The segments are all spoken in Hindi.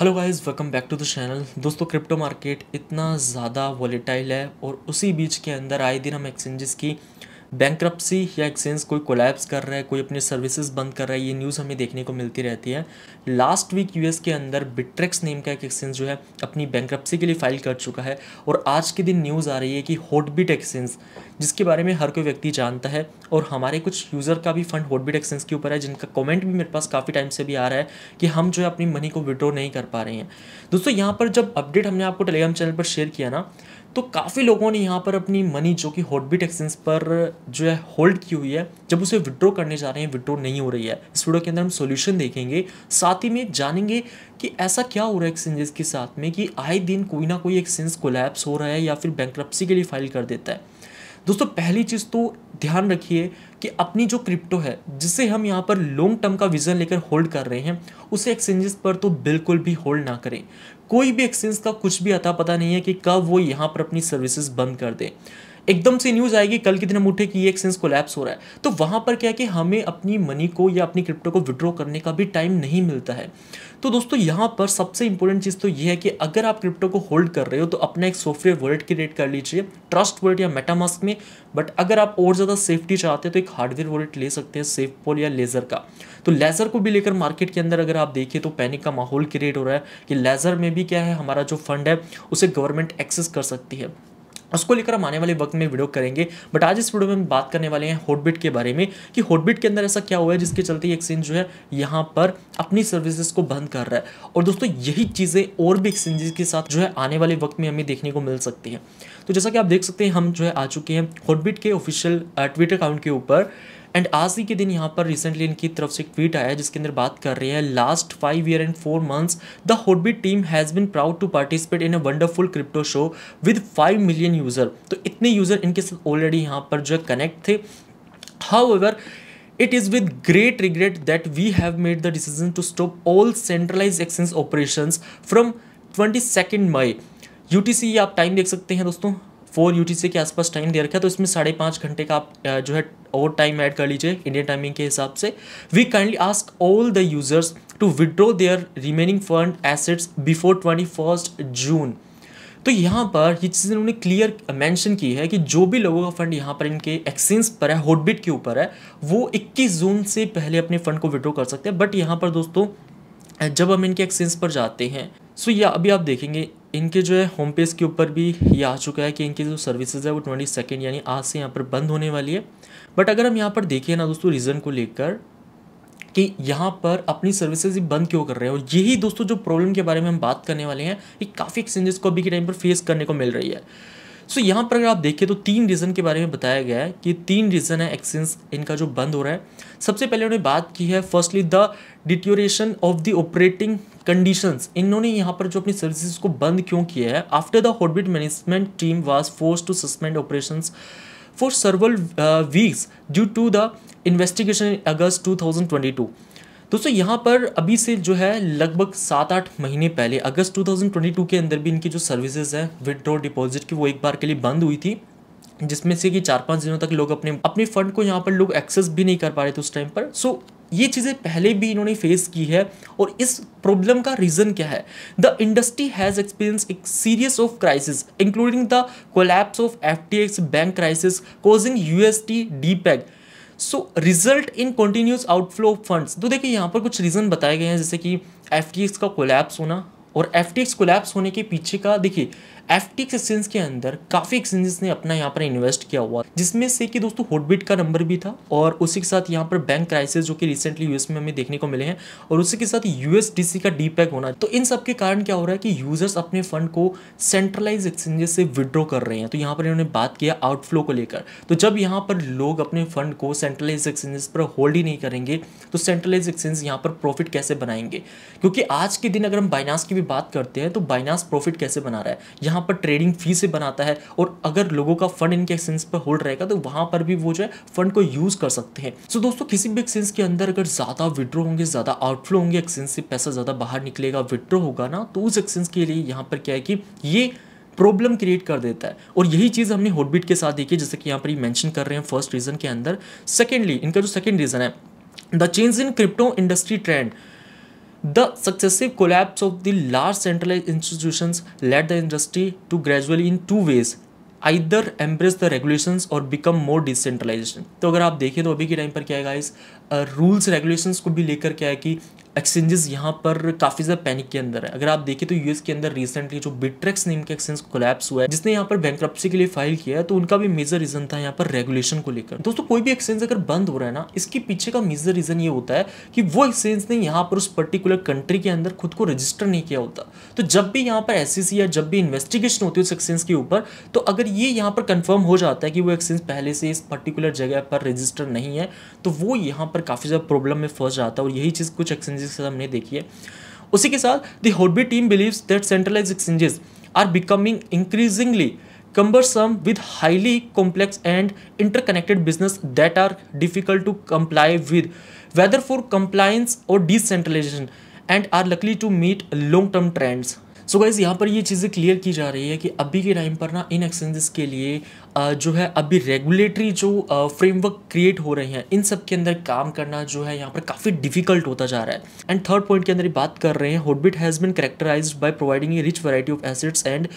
Hello guys welcome back to the channel दोस्तों क्रिप्टो मार्केट इतना ज़्यादा वॉलेटाइल है और उसी बीच के अंदर आए दिन हम एक्सचेंजेस की बैंक्रप्सी या एक्सचेंज कोई कोलैप्स कर रहा है कोई अपनी सर्विसेज बंद कर रहा है ये न्यूज़ हमें देखने को मिलती रहती है लास्ट वीक यूएस के अंदर बिट्रेक्स नेम का एक एक्सचेंज जो है अपनी बैंक्रप्सी के लिए फाइल कर चुका है और आज के दिन न्यूज़ आ रही है कि हॉटबिट एक्सचेंज जिसके बारे में हर कोई व्यक्ति जानता है और हमारे कुछ यूज़र का भी फंड हॉटबिट एक्सचेंज के ऊपर है जिनका कॉमेंट भी मेरे पास काफ़ी टाइम से भी आ रहा है कि हम जो है अपनी मनी को विड्रॉ नहीं कर पा रहे हैं दोस्तों यहाँ पर जब अपडेट हमने आपको टेलीग्राम चैनल पर शेयर किया ना तो काफ़ी लोगों ने यहाँ पर अपनी मनी जो कि हॉटबीट एक्सचेंज पर जो है होल्ड की हुई है जब उसे विड्रॉ करने जा रहे हैं विड्रॉ नहीं हो रही है इस वीडियो के अंदर हम सोल्यूशन देखेंगे साथ ही में जानेंगे कि ऐसा क्या हो रहा है एक्सचेंजेस के साथ में कि आए दिन कोई ना कोई एक्सचेंज कोलैप्स हो रहा है या फिर बैंक के लिए फाइल कर देता है दोस्तों पहली चीज़ तो ध्यान रखिए कि अपनी जो क्रिप्टो है जिसे हम यहाँ पर लॉन्ग टर्म का विज़न लेकर होल्ड कर रहे हैं उसे एक्सचेंजेस पर तो बिल्कुल भी होल्ड ना करें कोई भी एक्सचेंज का कुछ भी अता पता नहीं है कि कब वो यहाँ पर अपनी सर्विसेज बंद कर दें एकदम से न्यूज़ आएगी कल के दिन हम उठे कि ये एक्सचेंज कोलैप्स हो रहा है तो वहां पर क्या है कि हमें अपनी मनी को या अपनी क्रिप्टो को विड्रॉ करने का भी टाइम नहीं मिलता है तो दोस्तों यहाँ पर सबसे इंपॉर्टेंट चीज़ तो ये है कि अगर आप क्रिप्टो को होल्ड कर रहे हो तो अपना एक सॉफ्टवेयर वर्ल्ड क्रिएट कर लीजिए ट्रस्ट वर्ल्ड या मेटामास्क में बट अगर आप और ज़्यादा सेफ्टी चाहते हैं तो एक हार्डवेयर वर्ल्ड ले सकते हैं सेफ पोल या लेज़र का तो लेज़र को भी लेकर मार्केट के अंदर अगर आप देखिए तो पैनिक का माहौल क्रिएट हो रहा है कि लेज़र में भी क्या है हमारा जो फंड है उसे गवर्नमेंट एक्सेस कर सकती है उसको लेकर हम आने वाले वक्त में वीडियो करेंगे बट आज इस वीडियो में हम बात करने वाले हैं हॉटबिट के बारे में कि हॉटबिट के अंदर ऐसा क्या हुआ है जिसके चलते एक्सचेंज जो है यहाँ पर अपनी सर्विसेज को बंद कर रहा है और दोस्तों यही चीज़ें और भी एक्सचेंजेस के साथ जो है आने वाले वक्त में हमें देखने को मिल सकती है तो जैसा कि आप देख सकते हैं हम जो है आ चुके हैं हॉटबिट के ऑफिशियल ट्विटर अकाउंट के ऊपर एंड आज ही के दिन यहाँ पर रिसेंटली इनकी तरफ से ट्वीट आया जिसके अंदर बात कर रही है last five year and four months the Hotbit team has been proud to participate in a wonderful crypto show with five million user तो इतने यूज़र इनके साथ ऑलरेडी यहाँ पर जो कनेक्ट थे however is with great regret that we have made the decision to stop all centralize exchange operation from twenty second May you आप टाइम देख सकते हैं दोस्तों फोर यू के आसपास टाइम दे रखा है तो इसमें साढ़े पाँच घंटे का आप जो है और टाइम ऐड कर लीजिए इंडियन टाइमिंग के हिसाब से we kindly ask all the users to withdraw their remaining fund assets before twenty June तो यहाँ पर ये चीज़ इन्होंने क्लियर मेंशन की है कि जो भी लोगों का फंड यहाँ पर इनके एक्सचेंज पर है हॉटबिट के ऊपर है वो 21 जून से पहले अपने फंड को विड्रॉ कर सकते हैं बट यहाँ पर दोस्तों जब हम इनके एक्सचेंज पर जाते हैं सो ये अभी आप देखेंगे इनके जो है होम पेज के ऊपर भी ये आ चुका है कि इनकी जो सर्विसेज है वो ट्वेंटी सेकेंड यानी आज से यहाँ पर बंद होने वाली है बट अगर हम यहाँ पर देखें ना दोस्तों रीज़न को लेकर कि यहाँ पर अपनी सर्विसेज ही बंद क्यों कर रहे हैं और यही दोस्तों जो प्रॉब्लम के बारे में हम बात करने वाले हैं ये काफ़ी एक्सचेंजेस को अभी के टाइम पर फेस करने को मिल रही है सो so, यहाँ पर अगर आप देखें तो तीन रीज़न के बारे में बताया गया है कि तीन रीज़न है एक्सचेंज इनका जो बंद हो रहा है सबसे पहले उन्होंने बात की है firstly the deterioration of the operating conditions इन्होंने यहाँ पर जो अपनी सर्विसेज को बंद क्यों किया है after the Hotbit management team was force to suspend operation for several weeks due to the investigation in August two दोस्तों यहाँ पर अभी से जो है लगभग सात आठ महीने पहले अगस्त 2022 के अंदर भी इनकी जो सर्विसेज हैं विदड्रॉ डिपॉजिट की वो एक बार के लिए बंद हुई थी जिसमें से कि चार पाँच दिनों तक लोग अपने अपने फंड को यहाँ पर लोग एक्सेस भी नहीं कर पा रहे थे उस टाइम पर सो ये चीज़ें पहले भी इन्होंने फेस की है और इस प्रॉब्लम का रीज़न क्या है द इंडस्ट्री हैज़ एक्सपीरियंस एक serious of crisis including the collapse of F bank crisis causing U S T depeg so result in continuous outflow of funds तो देखिए यहाँ पर कुछ रीज़न बताए गए हैं जैसे कि एफ का कोलैप्स होना और एफ टी कोलैप्स होने के पीछे का देखिए एफ एक्सचेंज के अंदर काफी एक्सचेंजेस ने अपना यहाँ पर इन्वेस्ट किया हुआ जिसमें से कि दोस्तों होटबिट का नंबर भी था और उसी के साथ यहाँ पर बैंक क्राइसिस जो कि रिसेंटली यूएस में हमें देखने को मिले हैं और उसी के साथ यूएसडीसी का डीपैक होना तो इन सब के कारण क्या हो रहा है कि यूजर्स अपने फंड को सेंट्रलाइज एक्सचेंजेस से विड्रॉ कर रहे हैं तो यहाँ पर इन्होंने बात किया आउटफ्लो को लेकर तो जब यहाँ पर लोग अपने फंड को सेंट्रलाइज एक्सचेंजेस पर होल्ड ही नहीं करेंगे तो सेंट्रलाइज एक्सचेंज यहाँ पर प्रॉफिट कैसे बनाएंगे क्योंकि आज के दिन अगर हम बाइनास की भी बात करते हैं तो बाइनास प्रॉफिट कैसे बना रहा है यहाँ यहाँ पर ट्रेडिंग फी से बनाता है और अगर लोगों का फंड इनके एक्सचेंज पर होल्ड रहेगा तो वहाँ पर भी वो जो है फंड को यूज कर सकते हैं सो दोस्तों किसी भी एक्सचेंज के अंदर अगर ज़्यादा विड्रो होंगे ज़्यादा आउटफ्लो होंगे एक्सचेंज से पैसा ज़्यादा बाहर निकलेगा विड्रो होगा ना तो उस एक्सचेंज के लिए यहाँ पर क्या है कि ये प्रॉब्लम क्रिएट कर देता है और यही चीज़ हमने हॉटबीट के साथ देखी जैसे कि यहाँ पर ये मेंशन कर रहे हैं फर्स्ट रीज़न के अंदर सेकेंडली इनका जो सेकेंड रीज़न है the change in crypto industry trend the successive collapse of the large centralize institution let the industry to gradually into ways either embrace the regulation or become more decentralization तो अगर आप देखें तो अभी के टाइम पर क्या है गाइस रूल्स रेगुलेशन को भी लेकर क्या है कि एक्सचेंजेस यहाँ पर काफ़ी ज़्यादा पैनिक के अंदर है अगर आप देखें तो यूएस के अंदर रिसेंटली जो बिट्रेक्स नेम के एक्सचेंज कोलैप्स हुआ है जिसने यहाँ पर बैंक्रप्सी के लिए फाइल किया है तो उनका भी मेजर रीजन था यहाँ पर रेगुलेशन को लेकर दोस्तों कोई भी एक्सचेंज अगर बंद हो रहा है ना इसके पीछे का मेजर रीजन ये होता है कि वो एक्सचेंज ने यहाँ पर उस पर्टिकुलर कंट्री के अंदर खुद को रजिस्टर नहीं किया होता तो जब भी यहाँ पर एस e या जब भी इन्वेस्टिगेशन होती है उस एक्सचेंज के ऊपर तो अगर ये यहाँ पर कंफर्म हो जाता है कि वो एक्सचेंज पहले से इस पर्टिकुलर जगह पर रजिस्टर नहीं है तो वो यहाँ पर काफ़ी ज़्यादा प्रॉब्लम में फंस जाता है और यही चीज़ कुछ एक्सचेंजेस चीज़ के साथ हमने देखी है उसी के साथ the Hotbit team believes that centralize exchanges are becoming increasingly cumbersome with highly complex and interconnected business that are difficult to comply with whether for compliance or decentralization and are likely to meet long term trends so guys यहाँ पर ये चीज़ें क्लियर की जा रही है कि अभी के टाइम पर ना इन एक्सचेंजेस के लिए जो है अभी रेगुलेटरी जो फ्रेमवर्क क्रिएट हो रहे हैं इन सब के अंदर काम करना जो है यहाँ पर काफ़ी डिफिकल्ट होता जा रहा है एंड थर्ड पॉइंट के अंदर बात कर रहे हैं Hotbit has been characterize by providing a rich variety of assets and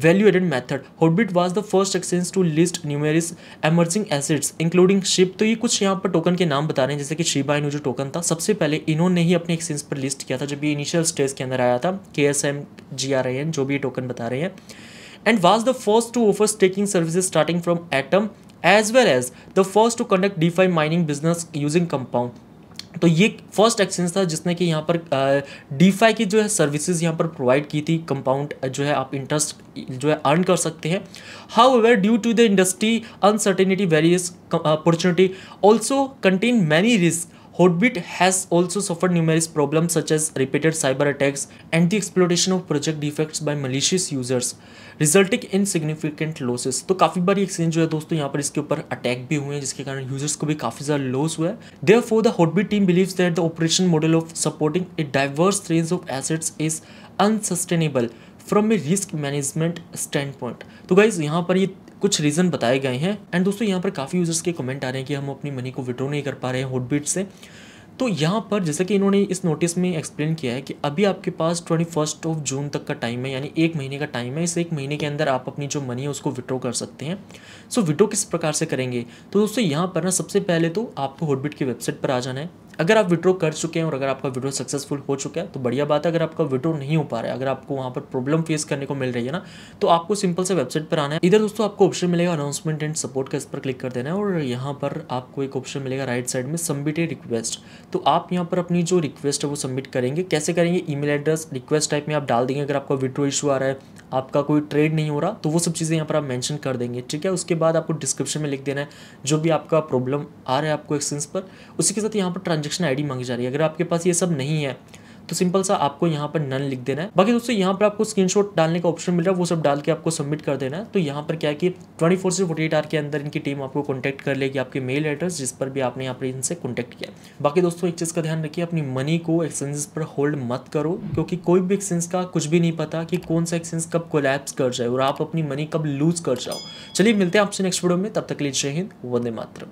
value added method Hotbit was the first exchange to list numerous emerging assets including SHIB तो ये कुछ यहाँ पर टोकन के नाम बता रहे हैं जैसे कि शिबाइन जो टोकन था सबसे पहले इन्होंने ही अपने एक्सचेंज पर लिस्ट किया था जब ये इनिशियल स्टेज के अंदर आया था K S M G R I N जो भी टोकन बता रहे हैं and was the first to offer staking services starting from Atom as well as the first to conduct DeFi mining business using Compound तो ये फर्स्ट एक्सचेंज था जिसने कि यहाँ पर डीफाई की जो है सर्विसेज यहाँ पर प्रोवाइड की थी कंपाउंड जो है आप इंटरेस्ट जो है अर्न कर सकते हैं however due to the industry uncertainty various opportunity also contain many risk Hotbit has also suffered numerous problems such as repeated cyber attacks and the exploitation of project defects by malicious users, resulting in significant losses. तो काफी बार एक्सचेंज जो है दोस्तों यहाँ पर इसके ऊपर अटैक भी हुए हैं जिसके कारण यूजर्स को भी काफी ज्यादा लॉस हुआ है Therefore, the Hotbit team believes that the operation model of supporting a diverse range of assets is unsustainable. From a risk management standpoint तो गाइज यहाँ पर ये कुछ रीज़न बताए गए हैं एंड दोस्तों यहाँ पर काफ़ी यूजर्स के कमेंट आ रहे हैं कि हम अपनी मनी को विड्रॉ नहीं कर पा रहे हैं हॉटबीट से तो यहाँ पर जैसा कि इन्होंने इस नोटिस में एक्सप्लेन किया है कि अभी आपके पास ट्वेंटी फर्स्ट ऑफ जून तक का टाइम है यानी एक महीने का टाइम है इस एक महीने के अंदर आप अपनी जो मनी है उसको विड्रॉ कर सकते हैं सो विड्रो किस प्रकार से करेंगे तो दोस्तों यहाँ पर ना सबसे पहले तो आपको हॉटबिट की वेबसाइट पर आ जाना है अगर आप विड्रो कर चुके हैं और अगर आपका विड्रो सक्सेसफुल हो चुका है तो बढ़िया बात है अगर आपका विड्रो नहीं हो पा रहा है अगर आपको वहाँ पर प्रॉब्लम फेस करने को मिल रही है ना तो आपको सिंपल से वेबसाइट पर आना है इधर दोस्तों आपको ऑप्शन मिलेगा अनाउंसमेंट एंड सपोर्ट का इस पर क्लिक कर देना है और यहाँ पर आपको एक ऑप्शन मिलेगा राइट साइड में सबमिटेड रिक्वेस्ट तो आप यहाँ पर अपनी जो रिक्वेस्ट है वो सबमिट करेंगे कैसे करेंगे ईमेल एड्रेस रिक्वेस्ट टाइप में आप डाल देंगे अगर आपका विड्रो इशू आ रहा है आपका कोई ट्रेड नहीं हो रहा तो वो सब चीज़ें यहाँ पर आप मैंशन कर देंगे ठीक है उसके बाद आपको डिस्क्रिप्शन में लिख देना है जो भी आपका प्रॉब्लम आ रहा है आपको एक्सचेंज पर उसी के साथ यहाँ पर ट्रांजेक्शन आई मांगी जा रही है अगर आपके पास ये सब नहीं है तो सिंपल सा आपको यहाँ पर नन लिख देना है बाकी दोस्तों यहाँ पर आपको स्क्रीन डालने का ऑप्शन मिल रहा है वो सब डाल के आपको सबमिट कर देना है तो यहाँ पर क्या है कि ट्वेंटी फोर से फोर्टी एट आवर के अंदर इनकी टीम आपको कॉन्टैक्ट कर लेगी आपके मेल एड्रेस जिस पर भी आपने यहाँ पर इनसे कॉन्टैक्ट किया बाकी दोस्तों एक चीज़ का ध्यान रखिए अपनी मनी को एक्सचेंजेस पर होल्ड मत करो क्योंकि कोई भी एक्सचेंज का कुछ भी नहीं पता कि कौन सा एक्सचेंज कब कोलैप्स कर जाए और आप अपनी मनी कब लूज कर जाओ चलिए मिलते हैं आपसे नेक्स्ट वीडियो में तब तक लिए जय हिंद वंदे मातरम